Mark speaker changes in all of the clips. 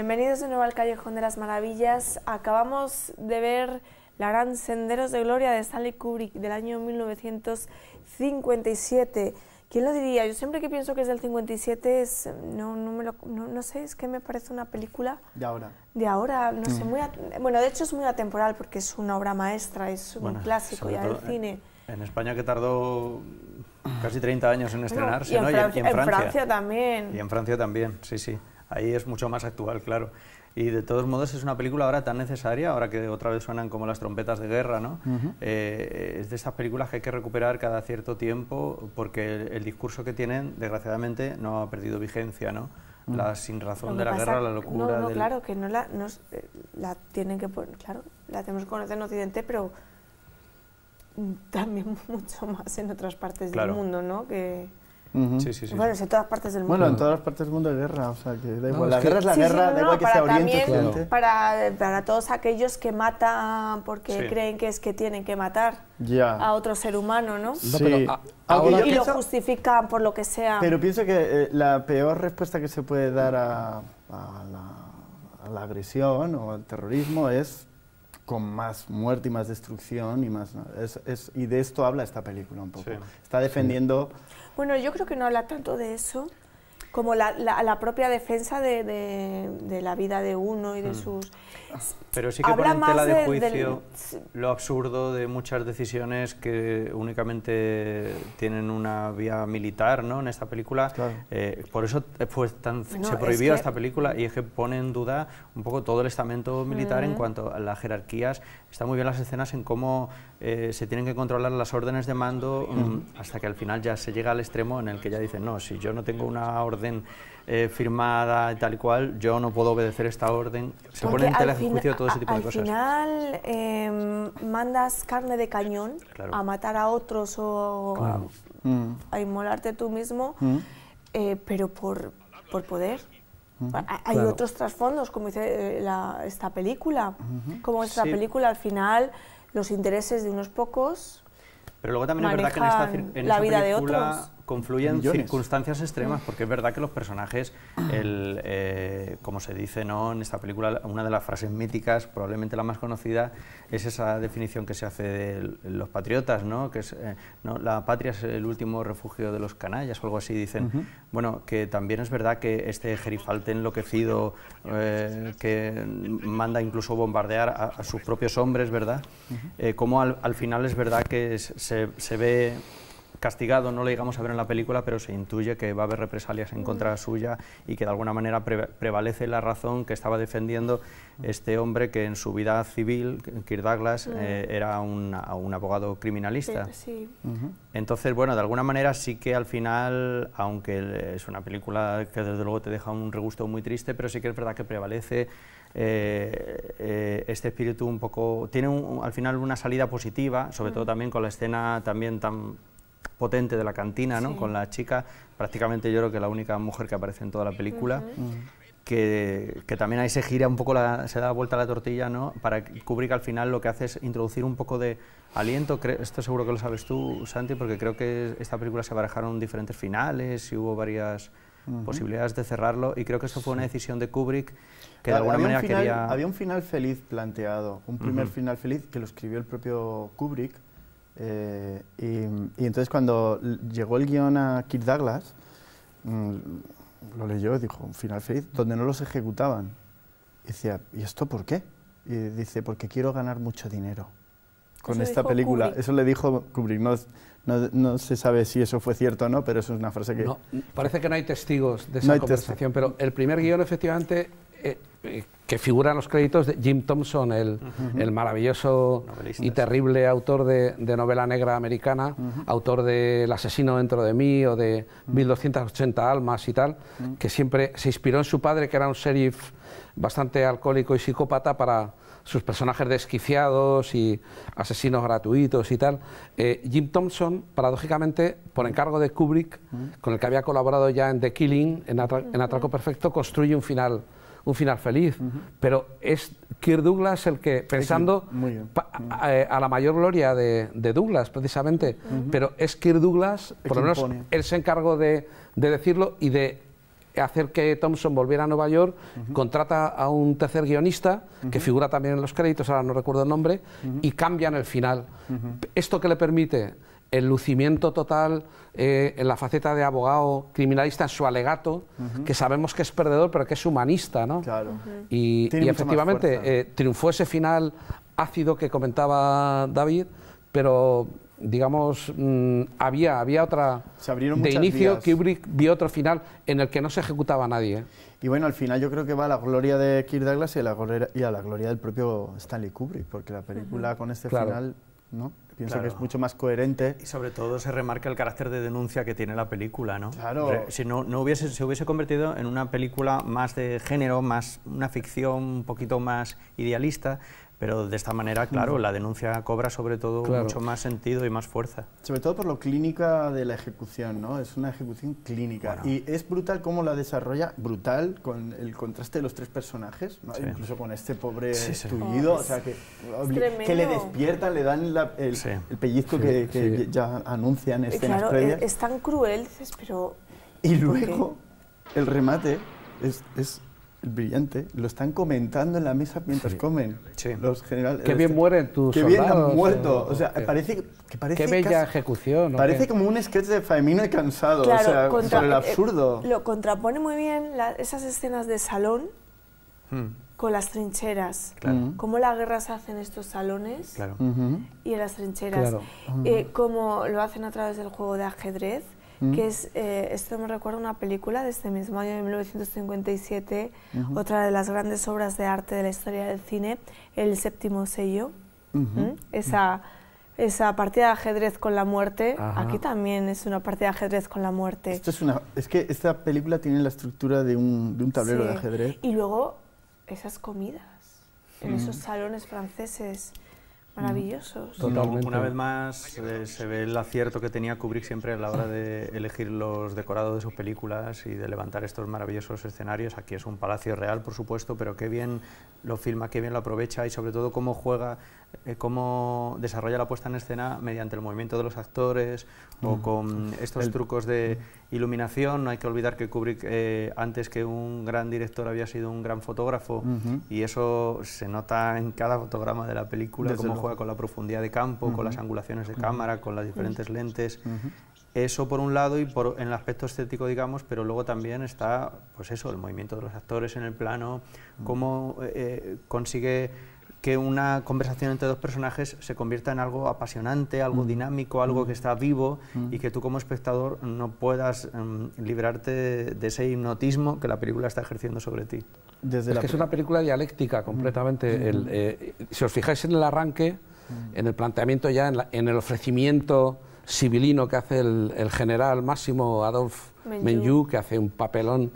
Speaker 1: Bienvenidos de nuevo al Callejón de las Maravillas. Acabamos de ver la gran Senderos de Gloria de Stanley Kubrick del año 1957. ¿Quién lo diría? Yo siempre que pienso que es del 57 es, no, no, me lo, no, sé, es que me parece una película... De ahora. De ahora, no sé, mm. muy... Bueno, de hecho es muy atemporal porque es una obra maestra, es un clásico ya del cine.
Speaker 2: En, España que tardó casi 30 años en estrenarse, ¿no? Y en Francia también. Y en Francia también, sí, sí ahí es mucho más actual, claro. Y de todos modos es una película ahora tan necesaria, ahora que otra vez suenan como las trompetas de guerra, ¿no? Eh, es de esas películas que hay que recuperar cada cierto tiempo porque el, discurso que tienen, desgraciadamente, no ha perdido vigencia, ¿no? Mm. La sin razón de la guerra, la locura... No, claro,
Speaker 1: que no la, eh, la tienen que poner, claro, la tenemos que conocer en Occidente, pero también mucho más en otras partes del mundo, ¿no? Que...
Speaker 3: Bueno, en todas partes del mundo. en todas partes del mundo hay guerra, o sea, que la guerra es la guerra, da igual que Oriente
Speaker 1: para, para, todos aquellos que matan porque creen que es que tienen que matar a otro ser humano, ¿no? y, lo justifican por lo que sea. Pero
Speaker 3: pienso que eh, la peor respuesta que se puede dar a, la, agresión o al terrorismo es con más muerte y más destrucción y más es, y de esto habla esta película un poco está defendiendo
Speaker 1: bueno, yo creo que no habla tanto de eso como la, la, propia defensa de, de, la vida de uno y de mm. sus... Pero sí que pone en tela de, juicio
Speaker 2: lo absurdo de muchas decisiones que únicamente tienen una vía militar ¿no? en esta película. Eh, por eso pues, tan, se prohibió esta película y es que pone en duda un poco todo el estamento militar en cuanto a las jerarquías. Está muy bien las escenas en cómo eh, se tienen que controlar las órdenes de mando mm, hasta que al final ya se llega al extremo en el que ya dicen, no, si yo no tengo una orden orden eh, firmada y tal cual, yo no puedo obedecer esta orden. Se pone en tela todo ese tipo de cosas. Al
Speaker 1: final em, mandas carne de cañón a matar a otros o mm. a, inmolarte tú mismo, mm. eh, pero por, por poder. Mm. Hay otros trasfondos, como dice eh, esta película. Como esta película, al final, los intereses de unos pocos.
Speaker 2: Pero luego también es verdad que en esta, la vida de otros confluyen circunstancias extremas, mm. porque es verdad que los personajes, eh, como se dice ¿no? en esta película, una de las frases míticas, probablemente la más conocida, es esa definición que se hace de los patriotas, ¿no? que es, eh, la patria es el último refugio de los canallas o algo así, dicen. Bueno, que también es verdad que este gerifalte enloquecido eh, que manda incluso bombardear a, sus propios hombres, ¿verdad? como al, final es verdad que se, se ve castigado, no lo llegamos a ver en la película, pero se intuye que va a haber represalias en contra mm. suya y que de alguna manera prevalece la razón que estaba defendiendo este hombre que en su vida civil, Kirk Douglas, mm. eh, era un, un, abogado criminalista. Entonces, bueno, de alguna manera sí que al final, aunque es una película que desde luego te deja un regusto muy triste, pero sí que es verdad que prevalece eh, eh, este espíritu un poco... Tiene al final una salida positiva, sobre todo mm. también con la escena también tan potente de la cantina, ¿no? Con la chica, prácticamente yo creo que la única mujer que aparece en toda la película. que, también ahí se gira un poco, la, se da vuelta la tortilla, ¿no? Para Kubrick al final lo que hace es introducir un poco de aliento. Esto seguro que lo sabes tú, Santi, porque creo que esta película se barajaron diferentes finales y hubo varias posibilidades de cerrarlo. Y creo que eso fue una decisión de Kubrick que de alguna manera quería... Había
Speaker 3: un final feliz planteado, un primer final feliz que lo escribió el propio Kubrick eh, y, entonces cuando llegó el guión a Kirk Douglas, mm, lo leyó y dijo, un final feliz, donde no los ejecutaban. Y decía, ¿y esto por qué? Y dice, porque quiero ganar mucho dinero con esta película. Eso le dijo Kubrick. No, no, se sabe si eso fue cierto o no, pero eso es una frase que... No,
Speaker 4: parece que no hay testigos de esa conversación, pero el primer guión efectivamente eh, eh, que que figuran los créditos de Jim Thompson, el, maravilloso y terrible autor de, novela negra americana, autor de El asesino dentro de mí o de 1280 almas y tal, que siempre se inspiró en su padre, que era un sheriff bastante alcohólico y psicópata, para sus personajes desquiciados y asesinos gratuitos y tal. Eh, Jim Thompson, paradójicamente, por encargo de Kubrick, con el que había colaborado ya en The Killing, en, en Atraco Perfecto, construye un final un final feliz. Pero es Kirk Douglas el que, pensando eh, a, la mayor gloria de, Douglas, precisamente, pero es Kirk Douglas, por lo menos él se encargó de, decirlo y de hacer que Thompson volviera a Nueva York, contrata a un tercer guionista, que figura también en los créditos, ahora no recuerdo el nombre, y cambian el final. ¿Esto que le permite? el lucimiento total eh, en la faceta de abogado criminalista en su alegato, que sabemos que es perdedor, pero que es humanista, ¿no? Claro. Y, efectivamente eh, triunfó ese final ácido que comentaba David, pero digamos, mm, había, había otra... Se abrieron de inicio, Kubrick vio otro final en el que no se ejecutaba
Speaker 3: nadie. ¿eh? Y bueno, al final yo creo que va a la gloria de Kirk Douglas y a la gloria, y a la gloria del propio Stanley Kubrick, porque la película con este final... ¿no? Pienso que es mucho más coherente.
Speaker 2: Y sobre todo se remarca el carácter de denuncia que tiene la película, ¿no? Claro. Si no, no hubiese, se hubiese convertido en una película más de género, más una ficción un poquito más idealista, pero de esta manera, claro, la denuncia cobra sobre todo mucho más sentido y más fuerza. Sobre todo
Speaker 3: por lo clínica de la ejecución, ¿no? Es una ejecución clínica. Y es brutal cómo la desarrolla, brutal, con el contraste de los tres personajes, ¿no? incluso con este pobre sí, o sea, oh, que, que le despiertan, le dan la, el, pellizco que, ya anuncian eh, escenas claro, e-, previas. Es,
Speaker 1: tan cruel, pero... Y luego,
Speaker 3: el remate es, es brillante, lo están comentando en la mesa mientras comen. Los generales. Qué bien mueren tus Qué bien han eh, muerto. O, sea, parece que parece Qué bella ejecución. Parece como un sketch de Faemino y cansado, o sea, el eh, absurdo. lo
Speaker 1: contrapone muy bien esas escenas de salón hmm. con las trincheras. Claro. Mm. Cómo la guerra se hace en estos salones y en las trincheras. Eh, cómo lo hacen a través del juego de ajedrez que es, eh, esto me recuerda una película de este mismo año de 1957, otra de las grandes obras de arte de la historia del cine, El séptimo sello, ¿Mm? esa, esa partida de ajedrez con la muerte, aquí también es una partida de ajedrez con la muerte.
Speaker 3: es, que esta película tiene la estructura de un, de un tablero de ajedrez.
Speaker 1: Y luego esas comidas en esos salones franceses maravillosos.
Speaker 2: Una vez más eh, se ve el acierto que tenía Kubrick siempre a la hora de elegir los decorados de sus películas y de levantar estos maravillosos escenarios. Aquí es un palacio real, por supuesto, pero qué bien lo filma, qué bien lo aprovecha y sobre todo cómo juega eh, cómo desarrolla la puesta en escena mediante el movimiento de los actores o mm. con estos trucos de iluminación. No hay que olvidar que Kubrick, eh, antes que un gran director, había sido un gran fotógrafo y eso se nota en cada fotograma de la película, Como cómo juega con la profundidad de campo, con las angulaciones de cámara, con las diferentes lentes. Eso por un lado y por, en el aspecto estético, digamos, pero luego también está, pues eso, el movimiento de los actores en el plano, cómo eh, consigue que una conversación entre dos personajes se convierta en algo apasionante, algo mm. dinámico, algo mm. que está vivo y mm. que tú como espectador no puedas liberarte em, librarte de, ese hipnotismo que la película está ejerciendo sobre ti. Desde es que es una película dialéctica completamente. Eh,
Speaker 4: si os fijáis en el arranque, en el planteamiento ya, en el ofrecimiento Civilino que hace el, general Máximo Adolf Menyu, que hace un papelón,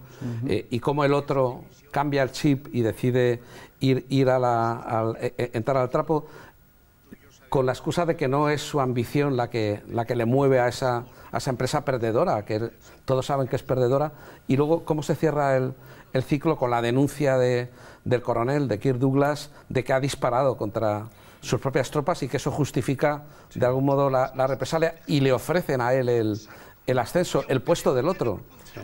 Speaker 4: eh, y cómo el otro cambia el chip y decide ir, ir a la, eh, eh, entrar al trapo con la excusa de que no es su ambición la que, la que le mueve a esa, a esa empresa perdedora, que todos saben que es perdedora, y luego cómo se cierra el, el ciclo con la denuncia de, del coronel, de Kirk Douglas, de que ha disparado contra, sus propias tropas y que eso justifica de algún modo la, represalia y le ofrecen a él el, ascenso, el puesto del otro,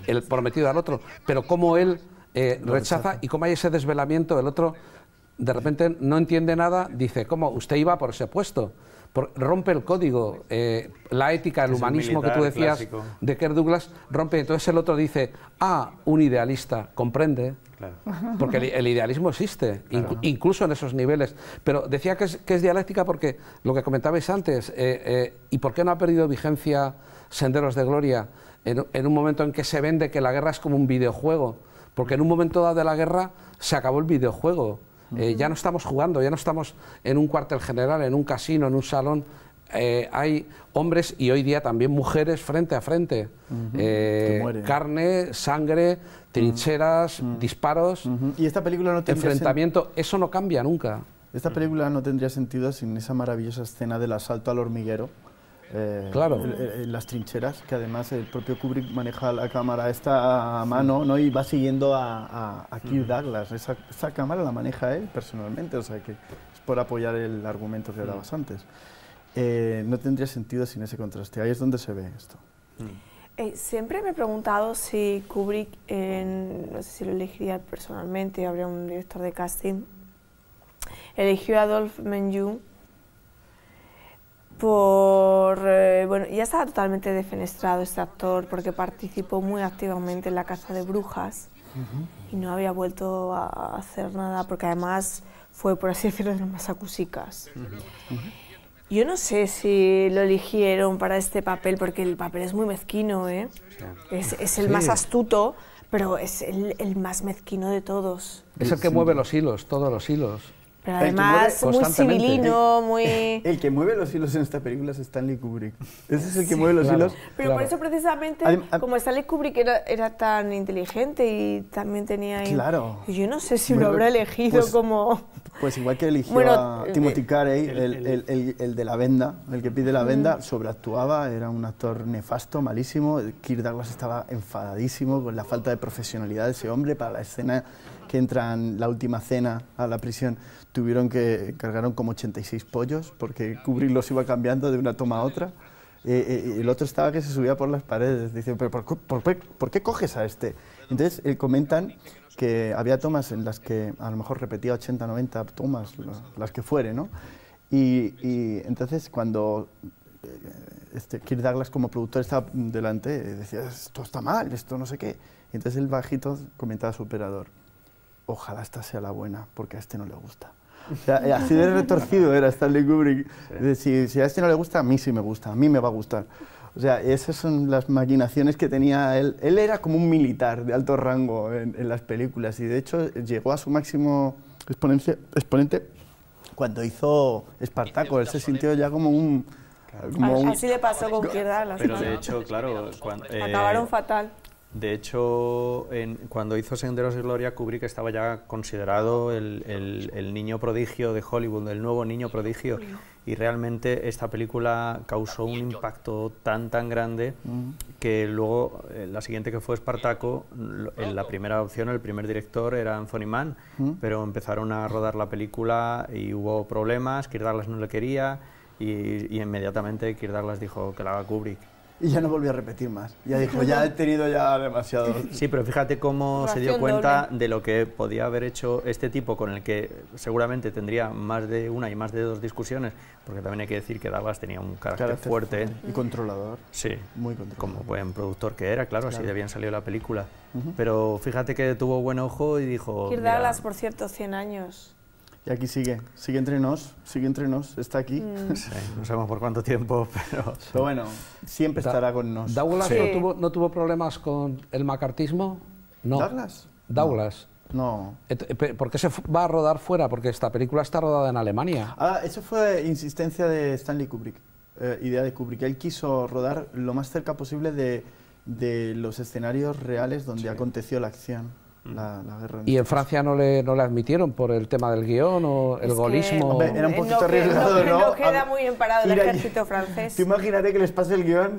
Speaker 4: el prometido al otro, pero cómo él eh, rechaza y cómo hay ese desvelamiento del otro, de repente no entiende nada, dice, ¿cómo usted iba por ese puesto? rompe el código, eh, la ética, el humanismo que tú decías de Kerr Douglas, rompe. Entonces el otro dice, ah, un idealista, comprende. Porque el, idealismo existe, incluso en esos niveles. Pero decía que es, dialéctica porque lo que comentabais antes, eh, eh, ¿y por qué no ha perdido vigencia Senderos de Gloria en, en, un momento en que se vende que la guerra es como un videojuego? Porque en un momento dado de la guerra se acabó el videojuego eh, ya no estamos jugando, ya no estamos en un cuartel general, en un casino, en un salón. Eh, hay hombres y hoy día también mujeres frente a frente. Eh, carne, sangre, trincheras, disparos. Y esta película no tendría Enfrentamiento, eso no cambia nunca. Esta
Speaker 3: película no tendría sentido sin esa maravillosa escena del asalto al hormiguero eh, claro. las trincheras, que además el propio Kubrick maneja la cámara esta a mano ¿no? y va siguiendo a, a, mm. Kirk Douglas. Esa, cámara la maneja él personalmente, o sea que es por apoyar el argumento que hablabas mm. antes. Eh, no tendría sentido sin ese contraste. Ahí es donde se ve esto. Mm.
Speaker 1: Eh, siempre me he preguntado si Kubrick, no sé si lo elegiría personalmente, habría un director de casting, eligió a Adolf Menjou por, eh, bueno, ya estaba totalmente defenestrado este actor porque participó muy activamente en la Casa de Brujas y no había vuelto a hacer nada porque además fue, por así decirlo, de las acusicas. Yo no sé si lo eligieron para este papel porque el papel es muy mezquino, ¿eh? Es, el más astuto, pero es el, el, más mezquino de todos. Es el que mueve
Speaker 4: los hilos, todos los hilos.
Speaker 1: Pero además, muy civilino, muy...
Speaker 3: El que mueve los hilos en esta película es Stanley Kubrick. Ese es el que mueve los hilos. Pero por eso
Speaker 1: precisamente, como Stanley Kubrick era, era, tan inteligente y también tenía... Claro. Pues yo no sé si lo habrá elegido pues, como...
Speaker 3: Pues igual que eligió a Timothy Carey, el, el, el, de la venda, el que pide la venda, mm. sobreactuaba, era un actor nefasto, malísimo. Kirk Douglas estaba enfadadísimo con la falta de profesionalidad de ese hombre para la escena que entra en la última cena a la prisión tuvieron que, cargaron como 86 pollos porque Kubrick los iba cambiando de una toma a otra. Y, eh, eh, el otro estaba que se subía por las paredes, dicen pero por, qué coges a este? Entonces él eh, comentan que había tomas en las que a lo mejor repetía 80, 90 tomas, las que fuere, ¿no? Y, entonces cuando este, Kirk Douglas como productor estaba delante, decía, esto está mal, esto no sé qué. entonces el bajito comentaba a su operador, ojalá esta sea la buena, porque a este no le gusta. Eh, así de retorcido era Stanley Kubrick. si, a este no le gusta, a mí sí me gusta, a mí me va a gustar. O sea, esas son las maquinaciones que tenía él. Él era como un militar de alto rango en, las películas y de hecho llegó a su máximo exponente cuando hizo Espartaco. Él se sintió ya como un...
Speaker 1: Como Así le pasó con Kierdal. Pero de hecho,
Speaker 2: claro, acabaron eh, fatal. De hecho, en, cuando hizo Senderos de Gloria, Kubrick estaba ya considerado el, niño prodigio de Hollywood, el nuevo niño prodigio. Y realmente esta película causó un impacto tan, tan grande que luego eh, la siguiente que fue Espartaco, en la primera opción, el primer director era Anthony Mann, pero empezaron a rodar la película y hubo problemas, Kirk Douglas no le quería y, inmediatamente Kirk Douglas dijo que la haga Kubrick
Speaker 3: y ya no volvió a repetir más. Ya dijo, ya he
Speaker 2: tenido ya demasiado. Sí, pero fíjate cómo se dio cuenta de lo que podía haber hecho este tipo, con el que seguramente tendría más de una y más de dos discusiones, porque también hay que decir que Dallas tenía un carácter, fuerte. Y controlador. Sí. Muy controlador. Como buen productor que era, claro, así de bien salió la película. Pero fíjate que tuvo buen ojo y dijo... Dallas,
Speaker 1: por cierto, 100 años.
Speaker 2: Y aquí sigue, sigue entre
Speaker 3: nos, sigue entre nos, está aquí. Mm. no sabemos por cuánto tiempo, pero... bueno,
Speaker 4: siempre estará con nos. ¿Douglas no, tuvo, problemas con el macartismo? No. ¿Douglas? Douglas. No. no. ¿Por qué se va a rodar fuera? Porque esta película está rodada en Alemania.
Speaker 3: Ah, eso fue insistencia de Stanley Kubrick, eh, idea de Kubrick. Él quiso rodar lo más cerca posible de los escenarios reales donde aconteció la acción.
Speaker 4: ¿Y en Francia no le, no le admitieron por el tema del guión o el golismo?
Speaker 3: era un poquito arriesgado, ¿no? No queda
Speaker 1: muy emparado el ejército francés.
Speaker 4: Te imaginaré que les pase el guión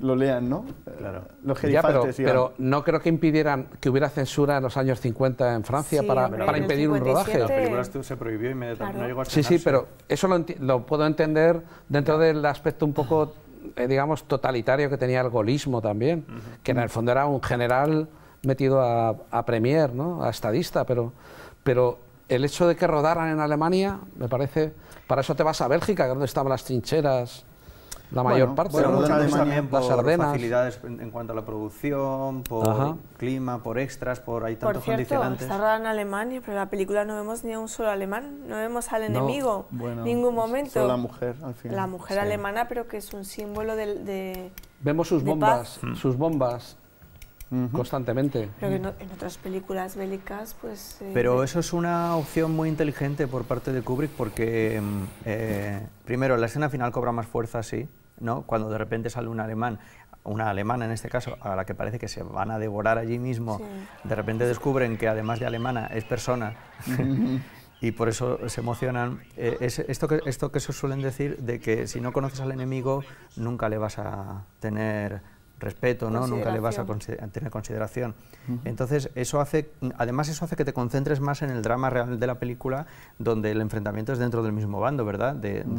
Speaker 2: y, lo lean, ¿no? Claro. Los Ya, pero, pero,
Speaker 4: no creo que impidieran que hubiera censura en los años 50 en Francia para, para impedir un rodaje. La película se
Speaker 2: prohibió inmediatamente, no a Sí,
Speaker 4: sí, pero eso lo, puedo entender dentro del aspecto un poco eh, digamos, totalitario que tenía el golismo también, que en el fondo era un general metido a, Premier, ¿no? a estadista, pero, pero el hecho de que rodaran en Alemania, me parece, para eso te vas a Bélgica, que es donde estaban las trincheras, la mayor parte. Bueno, ¿no? Alemania también por las facilidades
Speaker 2: en, cuanto a la producción, por clima, por extras, por ahí tantos por cierto, Está
Speaker 1: en Alemania, pero en la película no vemos ni a un solo alemán, no vemos al enemigo en ningún momento. Solo la mujer, al La mujer alemana, pero que es un símbolo de... Vemos sus bombas,
Speaker 2: sus bombas constantemente. Pero en,
Speaker 1: otras películas bélicas, pues... Eh, Pero
Speaker 2: eso es una opción muy inteligente por parte de Kubrick porque, mm, eh, primero, la escena final cobra más fuerza, sí, ¿no? Cuando de repente sale un alemán una alemana en este caso, a la que parece que se van a devorar allí mismo, de repente descubren que además de alemana es persona y por eso se emocionan. Eh, es, esto, que, esto que suelen decir de que si no conoces al enemigo nunca le vas a tener respeto, ¿no? Nunca le vas a, tener consideración. Entonces, eso hace, además eso hace que te concentres más en el drama real de la película, donde el enfrentamiento es dentro del mismo bando, ¿verdad? Mm.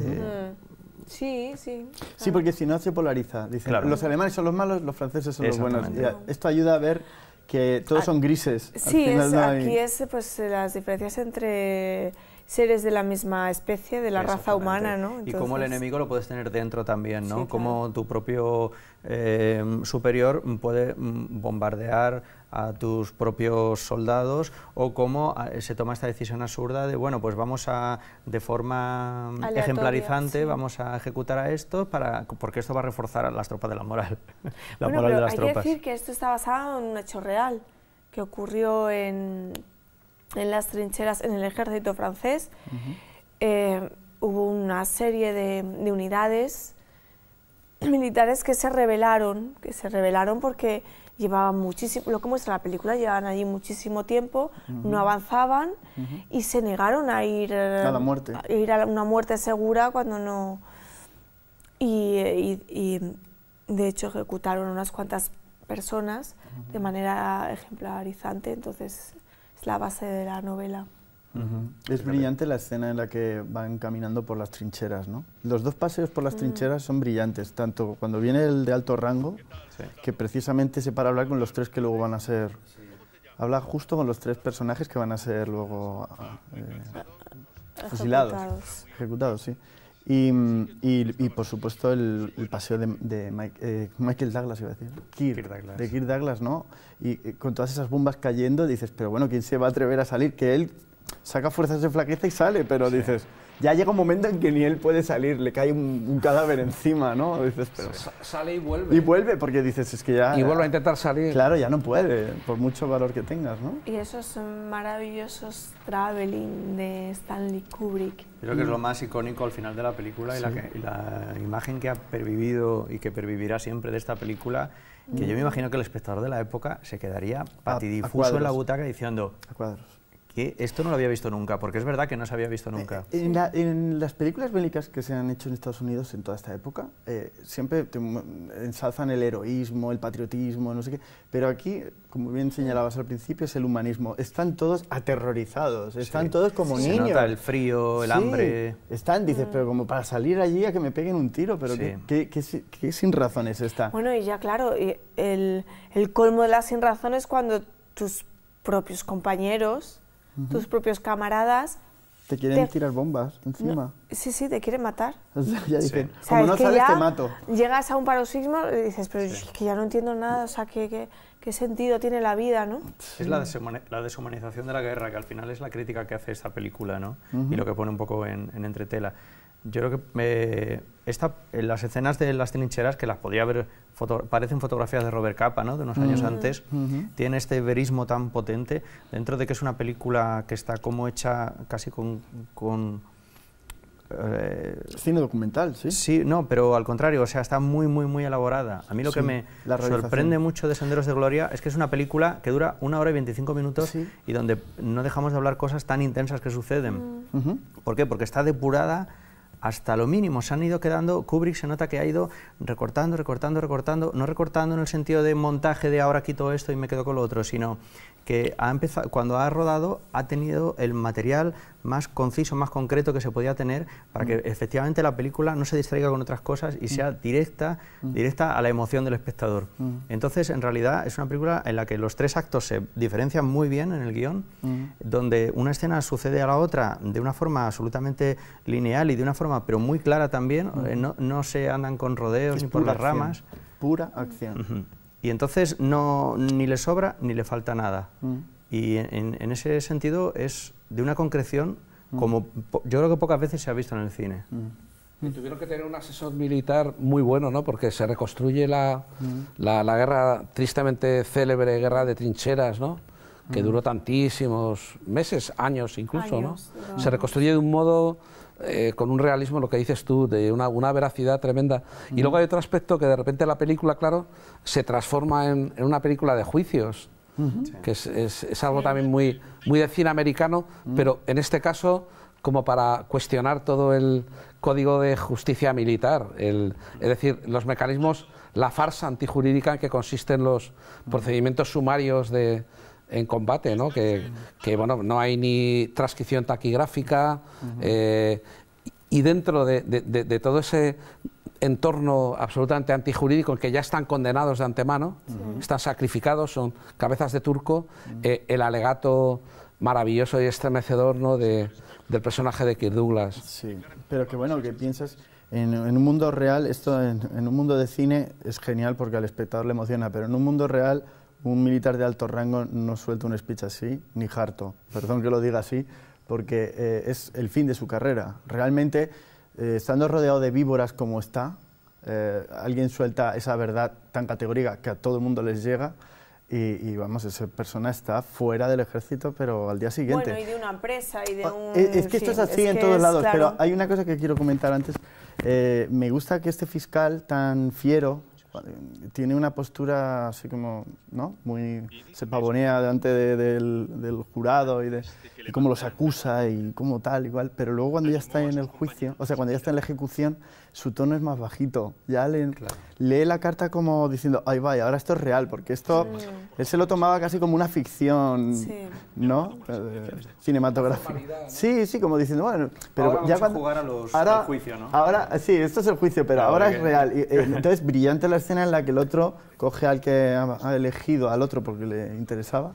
Speaker 1: Sí, sí.
Speaker 2: Sí, porque si no se polariza. Dicen,
Speaker 3: los alemanes son los malos, los franceses son los buenos. esto ayuda a ver que todos ah, son grises. Sí,
Speaker 1: aquí es pues, las diferencias entre seres de la misma especie, de la raza humana, ¿no? Y como el enemigo
Speaker 2: lo puedes tener dentro también, ¿no? como tu propio eh, superior puede mm, bombardear a tus propios soldados o cómo ah, se toma esta decisión absurda de, bueno, pues vamos a, de forma ejemplarizante, vamos a ejecutar a estos para, porque esto va a reforzar a las tropas de la moral, la moral de las hay tropas. Hay que decir
Speaker 1: que esto está basado en un hecho real que ocurrió en en las trincheras en el ejército francés. Eh, hubo una serie de, unidades militares que se rebelaron, que se rebelaron porque llevaban muchísimo, lo que muestra la película, llevaban allí muchísimo tiempo, no avanzaban y se negaron a ir eh, a la muerte, ir a una muerte segura cuando no y, y, de hecho ejecutaron unas cuantas personas de manera ejemplarizante, entonces la base de la novela.
Speaker 3: Es brillante la escena en la que van caminando por las trincheras, Los dos paseos por las mm. trincheras son brillantes, tanto cuando viene el de alto rango, que precisamente se para hablar con los tres que luego van a ser... Habla justo con los tres personajes que van a ser luego ah, eh, fusilados. Ejecutados, sí. Y, por supuesto el, paseo de, eh, Michael Douglas, iba a decir, Douglas. de Kirk Douglas, ¿no? Y eh, con todas esas bombas cayendo dices, pero bueno, ¿quién se va a atrever a salir? Que él saca fuerzas de flaqueza y sale, pero dices, ya llega un momento en que ni él puede salir, le cae un, cadáver encima, ¿no? Dices, pero...
Speaker 4: Sale y vuelve.
Speaker 3: Y vuelve, porque dices, es que ya... Y vuelve a intentar salir. Claro, ya no puede, por mucho valor que tengas,
Speaker 4: ¿no?
Speaker 1: Y esos maravillosos traveling de Stanley Kubrick.
Speaker 2: Creo que es lo más icónico al final de la película y, la imagen que ha pervivido y que pervivirá siempre de esta película, que yo me mm. imagino que el espectador de la época se quedaría patidifuso en la butaca diciendo... A cuadros que esto no lo había visto nunca, porque es verdad que no se había visto eh, nunca. Eh,
Speaker 3: en, las películas bélicas que se han hecho en Estados Unidos en toda esta época, eh, siempre ensalzan el heroísmo, el patriotismo, no sé qué, pero aquí, como bien señalabas al principio, es el humanismo. Están todos aterrorizados, están todos como niños. nota
Speaker 2: el frío, el hambre.
Speaker 3: Están, dices, mm. pero como para salir allí a que me peguen un tiro, pero qué, sin razones está Bueno,
Speaker 1: y ya claro, el, colmo de las sin es cuando tus propios compañeros tus propios camaradas.
Speaker 3: Te quieren tirar bombas encima.
Speaker 1: Sí, sí, te quieren matar. O
Speaker 3: sea, ya dicen, como no sabes, te mato.
Speaker 1: Llegas a un paroxismo y dices, pero que ya no entiendo nada, o sea, ¿qué, sentido tiene la vida, no? Es la,
Speaker 2: deshumanización de la guerra, que al final es la crítica que hace esta película, ¿no? Y lo que pone un poco en entretela. Yo creo que eh, esta, eh, las escenas de las trincheras, que las podía ver, parecen fotografías de Robert Capa, ¿no? de unos años antes, tiene este verismo tan potente, dentro de que es una película que está como hecha casi con... Eh, Cine documental, sí. Sí, no, pero al contrario, o sea, está muy, muy, muy elaborada. A mí lo que me sorprende mucho de Senderos de Gloria es que es una película que dura una hora y 25 minutos y donde no dejamos de hablar cosas tan intensas que suceden. ¿Por qué? Porque está depurada hasta lo mínimo. Se han ido quedando, Kubrick se nota que ha ido recortando, recortando, recortando, no recortando en el sentido de montaje de ahora quito esto y me quedo con lo otro, sino que ha cuando ha rodado ha tenido el material más conciso, más concreto que se podía tener para que mm. efectivamente la película no se distraiga con otras cosas y mm. sea directa, mm. directa a la emoción del espectador. Entonces, en realidad es una película en la que los tres actos se diferencian muy bien en el guión, donde una escena sucede a la otra de una forma absolutamente lineal y de una forma pero muy clara también, eh, no, se andan con rodeos ni por las ramas.
Speaker 3: Pura acción.
Speaker 2: Y entonces no, ni le sobra ni le falta nada. Mm. Y en, ese sentido es de una concreción mm. como yo creo que pocas veces se ha visto en el cine. Mm.
Speaker 4: Y tuvieron que tener un asesor militar muy bueno, ¿no? Porque se reconstruye la, guerra, tristemente célebre guerra de trincheras, ¿no? que duró tantísimos meses, años incluso, ¿no? Se reconstruye de un modo eh, con un realismo, lo que dices tú, de una, una veracidad tremenda. Y luego hay otro aspecto que de repente la película, claro, se transforma en, en una película de juicios, que es, es, algo también muy, muy de cine americano, pero en este caso como para cuestionar todo el código de justicia militar, el, es decir, los mecanismos, la farsa antijurídica en que consisten los procedimientos sumarios de, en combate, ¿no? Que, bueno, no hay ni transcripción taquigráfica. Eh, y dentro de, todo ese entorno absolutamente antijurídico en que ya están condenados de antemano, están sacrificados, son cabezas de turco, eh, el alegato maravilloso y estremecedor ¿no? del personaje de Kirk Douglas. Sí,
Speaker 3: pero que bueno, que piensas... En, un mundo real, esto en, en un mundo de cine es genial porque al espectador le emociona, pero en un mundo real un militar de alto rango no suelta un speech así, ni harto, perdón que lo diga así, porque eh, es el fin de su carrera. Realmente, eh, estando rodeado de víboras como está, eh, alguien suelta esa verdad tan categórica que a todo el mundo les llega. Y, vamos, esa persona está fuera del ejército, pero al día siguiente. Bueno, y de
Speaker 1: una empresa ah, Es, que esto es así en todos lados, pero hay
Speaker 3: una cosa que quiero comentar antes. me gusta que este fiscal tan fiero tiene una postura así como, ¿no? Muy, se pavonea delante del, jurado y de y cómo los acusa y como tal, igual, pero luego cuando ya está en el juicio, o sea, cuando ya está en la ejecución, su tono es más bajito. Ya lee la carta como diciendo, ay, vaya, ahora esto es real, porque esto él se lo tomaba casi como una ficción, ¿no? cinematográfica. Sí, sí, como diciendo, bueno, pero ya cuando, a jugar
Speaker 2: a los, juicio, ¿no?
Speaker 3: Ahora, sí, esto es el juicio, pero ahora, es real. Eh, entonces, brillante la escena en la que el otro coge al que ha elegido al otro porque le interesaba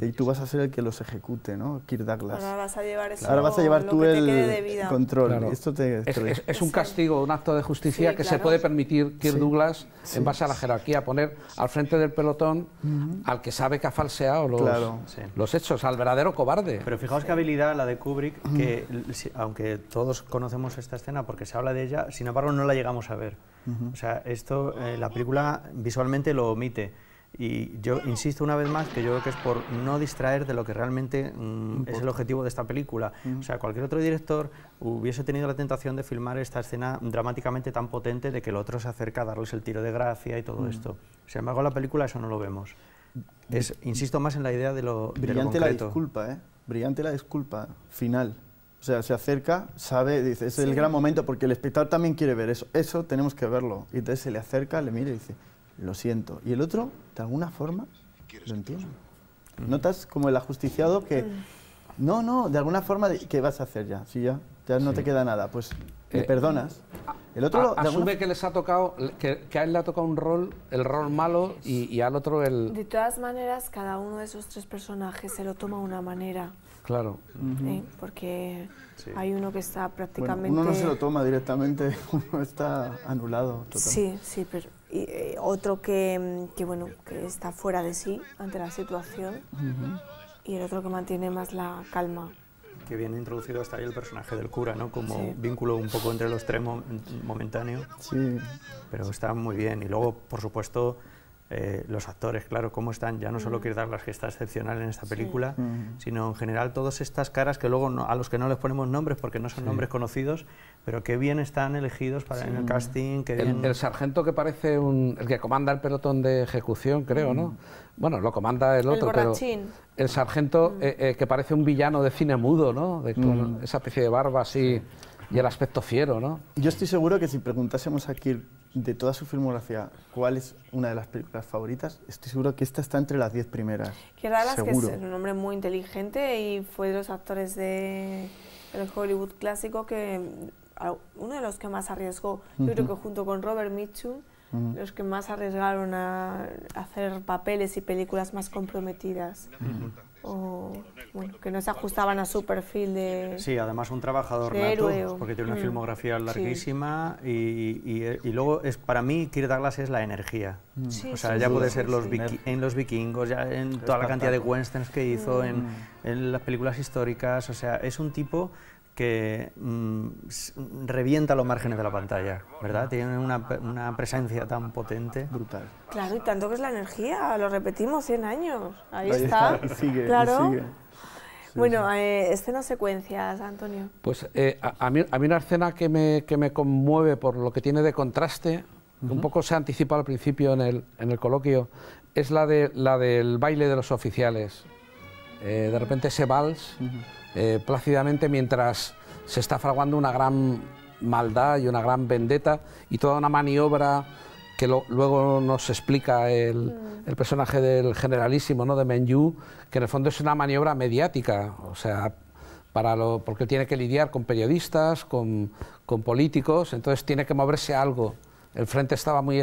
Speaker 3: y tú vas a ser el que los ejecute, ¿no? Kirk Douglas. Ahora vas a llevar, eso Ahora vas a llevar tú el control. Esto te, es, un
Speaker 4: castigo, un acto de justicia que se puede permitir Kirk Douglas, en base a la jerarquía, poner al frente del pelotón al que sabe que ha falseado los, los
Speaker 2: hechos, al verdadero cobarde. Pero fijaos qué habilidad la de Kubrick, que aunque todos conocemos esta escena porque se habla de ella, sin embargo no la llegamos a ver. O sea, esto, eh, la película visualmente lo omite y yo insisto una vez más que yo creo que es por no distraer de lo que realmente mm, es el objetivo de esta película. O sea, cualquier otro director hubiese tenido la tentación de filmar esta escena dramáticamente tan potente de que el otro se acerca a darles el tiro de gracia y todo esto. Sin embargo, en la película eso no lo vemos. insisto más en la idea de lo Brillante la
Speaker 3: disculpa, ¿eh? Brillante la disculpa, final. O sea, se acerca, sabe, dice, es el gran momento porque el espectador también quiere ver eso. Eso tenemos que verlo. Y entonces se le acerca, le mira y dice lo siento. Y el otro, de alguna forma, lo entiende. Mm. Notas como el ajusticiado que, mm. no, no, de alguna forma, ¿qué vas a hacer ya? Si ya, ya no te queda nada,
Speaker 4: pues le eh, perdonas. El otro asume que les ha tocado, que, a él le ha tocado un rol, el rol malo y, al otro el...
Speaker 1: De todas maneras, cada uno de esos tres personajes se lo toma de una manera.
Speaker 4: Claro.
Speaker 3: ¿Eh?
Speaker 1: Porque hay uno que está prácticamente... uno no se lo
Speaker 3: toma directamente, uno está anulado. Sí,
Speaker 1: sí, pero y, eh, otro que, mm, que, bueno, que está fuera de sí ante la situación y el otro que mantiene más la calma
Speaker 2: que viene introducido hasta ahí el personaje del cura, ¿no? Como vínculo un poco entre los tres momentáneo. Sí. Pero está muy bien. Y luego, por supuesto, eh, los actores, claro, cómo están, ya no solo Kirk Douglas, que está excepcional en esta película, sino en general todas estas caras que luego a los que no les ponemos nombres porque no son nombres conocidos, pero que bien están elegidos para en el casting. ...que el, sargento que parece un, el que
Speaker 4: comanda el pelotón de ejecución, creo, ¿no? Mm. Bueno, lo comanda el otro, pero el sargento mm. eh, eh, que parece un villano de cine mudo, ¿no? con mm. esa especie de barba así y el aspecto fiero, ¿no?
Speaker 3: Yo estoy seguro que si preguntásemos a de toda su filmografía, ¿cuál es una de las películas favoritas? Estoy seguro que esta está entre las 10 primeras. que es un
Speaker 1: hombre muy inteligente y fue de los actores de Hollywood clásico que uno de los que más arriesgó. Yo creo que junto con Robert Mitchum, los que más arriesgaron a hacer papeles y películas más comprometidas o que no se ajustaban a su perfil de Sí,
Speaker 2: además un trabajador nato, porque tiene una mm, filmografía larguísima y, luego es para mí Kirk Douglas es la energía. Mm. o sea, ya puede ser los en Los Vikingos, ya en toda la cantidad de westerns que hizo, en, mm. en las películas históricas, o sea, es un tipo que mm, revienta los márgenes de la pantalla, ¿verdad? Tiene una, presencia tan potente. Brutal.
Speaker 1: Claro, y tanto que es la energía, lo repetimos 100 años, ahí, está. sigue, claro. bueno, eh, escenas secuencias, Antonio.
Speaker 4: Pues eh, a, mí, a, mí, una escena que me, que me conmueve por lo que tiene de contraste, un poco se anticipa al principio en el, en el coloquio, es la, de, la del baile de los oficiales. Eh, de repente ese vals... Eh, plácidamente mientras se está fraguando una gran maldad y una gran vendetta y toda una maniobra que luego nos explica el, personaje del generalísimo, ¿no? de Menyu, que en el fondo es una maniobra mediática, o sea, para lo, porque tiene que lidiar con periodistas, con, con políticos, entonces tiene que moverse algo el frente estaba muy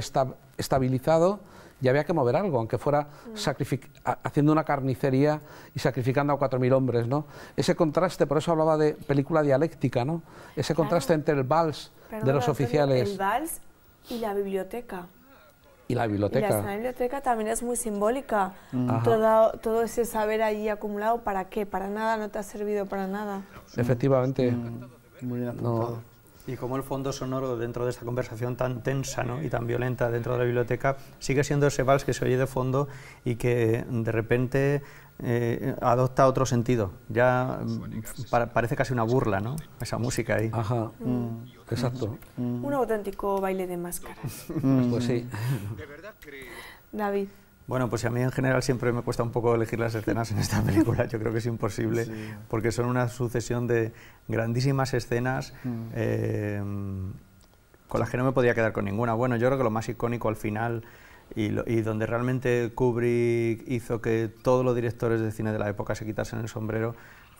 Speaker 4: estabilizado y había que mover algo, aunque fuera mm. haciendo una carnicería y sacrificando a 4.000 hombres. ¿no? Ese contraste, por eso hablaba de película dialéctica, ¿no? ese contraste entre el vals de los oficiales. El
Speaker 1: vals y la biblioteca.
Speaker 4: Y la biblioteca. Y la
Speaker 1: biblioteca también es muy simbólica. Mm. Todo, ese saber ahí acumulado, ¿para qué? Para nada, no te ha servido para nada.
Speaker 4: Efectivamente. Mm.
Speaker 2: No. Y como el fondo sonoro dentro de esta conversación tan tensa ¿no? y tan violenta dentro de la biblioteca sigue siendo ese vals que se oye de fondo y que de repente eh, adopta otro sentido. Ya parece casi una burla, ¿no? Esa música ahí. Ajá, mm. exacto. Un
Speaker 1: auténtico baile de máscaras. pues sí. David.
Speaker 2: Bueno, pues a mí en general siempre me cuesta un poco elegir las escenas en esta película, yo creo que es imposible, porque son una sucesión de grandísimas escenas mm. eh, con las que no me podía quedar con ninguna. Bueno, yo creo que lo más icónico al final y, y, donde realmente Kubrick hizo que todos los directores de cine de la época se quitasen el sombrero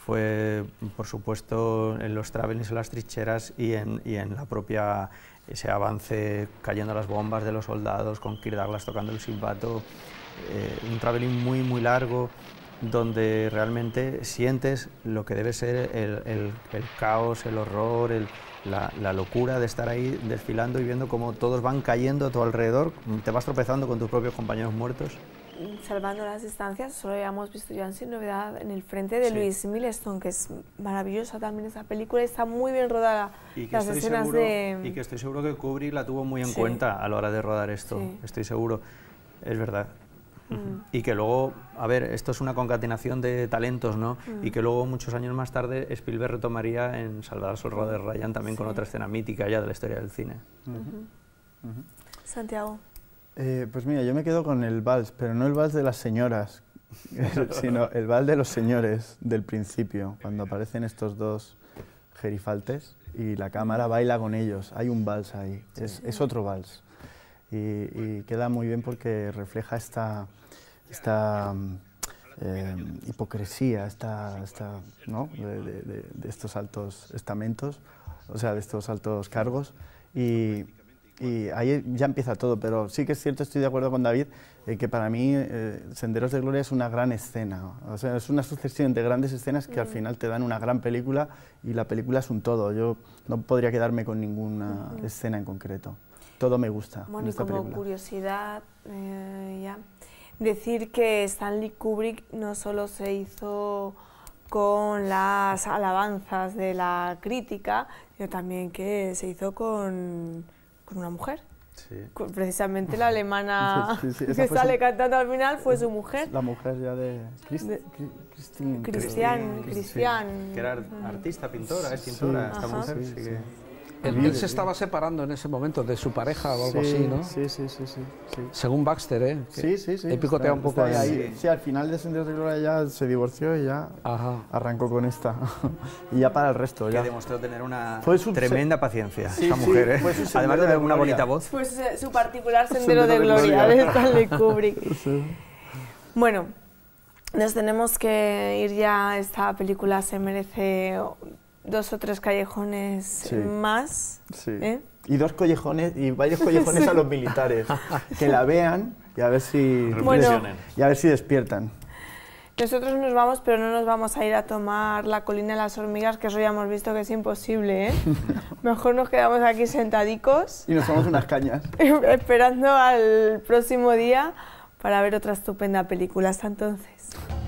Speaker 2: fue, por supuesto, en los travelings en las trincheras y en, la propia ese avance cayendo las bombas de los soldados, con Kirk Douglas tocando el silbato, eh, un traveling muy, muy largo, donde realmente sientes lo que debe ser el, caos, el horror, la, la, locura de estar ahí desfilando y viendo cómo todos van cayendo a tu alrededor, te vas tropezando con tus propios compañeros muertos
Speaker 1: salvando las distancias, solo habíamos visto ya sin novedad en el frente de Luis Milestone, que es maravillosa también esa película, está muy bien rodada. Y que, estoy, seguro, de...
Speaker 2: que estoy Kubrick la tuvo muy en cuenta a la hora de rodar esto, estoy seguro, es verdad. Mm. Y que luego, a ver, esto es una concatenación de talentos, ¿no? Mm. Y que luego, muchos años más tarde, Spielberg retomaría en Salvador su de Ryan también con otra escena mítica ya de la historia del cine. Santiago. Eh,
Speaker 3: pues mira, yo me quedo con el vals, pero no el vals de las señoras, sino el vals de los señores del principio, cuando aparecen estos dos gerifaltes y la cámara baila con ellos. Hay un vals ahí, es, otro vals. Y, queda muy bien porque refleja esta, mm, eh, hipocresía esta, ¿no? de, de, estos altos estamentos, o sea, de estos altos cargos. Y, y ahí ya empieza todo, pero sí que es cierto, estoy de acuerdo con David, eh, que para mí eh, Senderos de Gloria es una gran escena, o sea, es una sucesión de grandes escenas que al mm. final te dan una gran película y la película es un todo, yo no podría quedarme con ninguna escena en concreto, todo me gusta. Bueno, como
Speaker 1: curiosidad, eh, ya. decir que Stanley Kubrick no solo se hizo con las alabanzas de la crítica, sino también que se hizo con con una mujer. Sí. Precisamente la alemana que sale cantando al final fue su mujer.
Speaker 3: La mujer ya de, Cristian.
Speaker 1: Cristian. Cristian. Que era artista, pintora, es pintora esta mujer. Que...
Speaker 4: Él, se estaba separando en ese momento de su pareja o algo así, ¿no? Sí, sí, sí, sí, Según Baxter, ¿eh?
Speaker 2: sí, sí, sí. He picoteado un poco ahí. ahí.
Speaker 3: Sí, al final de Sendero de Gloria ya se divorció y ya arrancó con esta. y ya para el resto, ya. Que demostró tener una tremenda paciencia esta mujer, ¿eh? Además de tener una bonita voz.
Speaker 1: Pues eh, su particular Sendero, de, Gloria, de Stanley Kubrick. Bueno, nos tenemos que ir ya. Esta película se merece dos o tres callejones más.
Speaker 3: ¿eh? Y dos callejones, y varios callejones a los militares. que la vean y a ver si bueno, y a ver si despiertan.
Speaker 1: Nosotros nos vamos, pero no nos vamos a ir a tomar la colina de las hormigas, que eso ya hemos visto que es imposible, ¿eh? Mejor nos quedamos aquí sentadicos. Y nos tomamos unas cañas. esperando al próximo día para ver otra estupenda película. Hasta entonces.